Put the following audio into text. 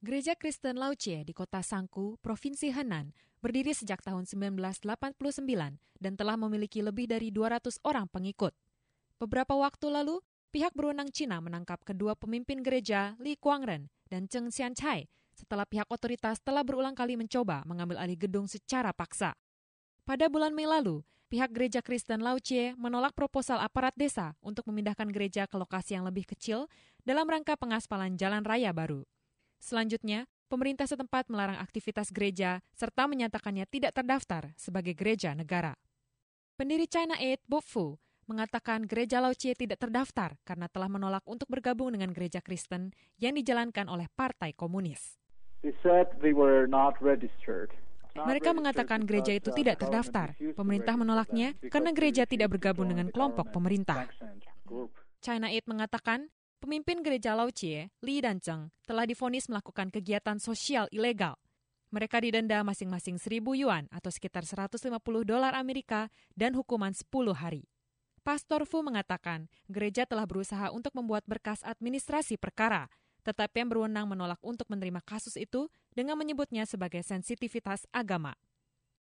Gereja Kristen Lauce di kota Sangku, Provinsi Henan, berdiri sejak tahun 1989 dan telah memiliki lebih dari 200 orang pengikut. Beberapa waktu lalu, pihak berwenang Cina menangkap kedua pemimpin gereja Li Kuangren dan Cheng Xianchai setelah pihak otoritas telah berulang kali mencoba mengambil alih gedung secara paksa. Pada bulan Mei lalu, pihak gereja Kristen Lauce menolak proposal aparat desa untuk memindahkan gereja ke lokasi yang lebih kecil dalam rangka pengaspalan jalan raya baru. Selanjutnya, pemerintah setempat melarang aktivitas gereja serta menyatakannya tidak terdaftar sebagai gereja negara. Pendiri China Aid, Bob Fu, mengatakan gereja Lauchie tidak terdaftar karena telah menolak untuk bergabung dengan gereja Kristen yang dijalankan oleh Partai Komunis. Mereka mengatakan gereja itu tidak terdaftar. Pemerintah menolaknya karena gereja tidak bergabung dengan kelompok pemerintah. China Aid mengatakan Pemimpin gereja Laucie, Li dan Cheng, telah difonis melakukan kegiatan sosial ilegal. Mereka didenda masing-masing seribu yuan atau sekitar 150 dolar Amerika dan hukuman 10 hari. Pastor Fu mengatakan, gereja telah berusaha untuk membuat berkas administrasi perkara, tetapi yang berwenang menolak untuk menerima kasus itu dengan menyebutnya sebagai sensitivitas agama.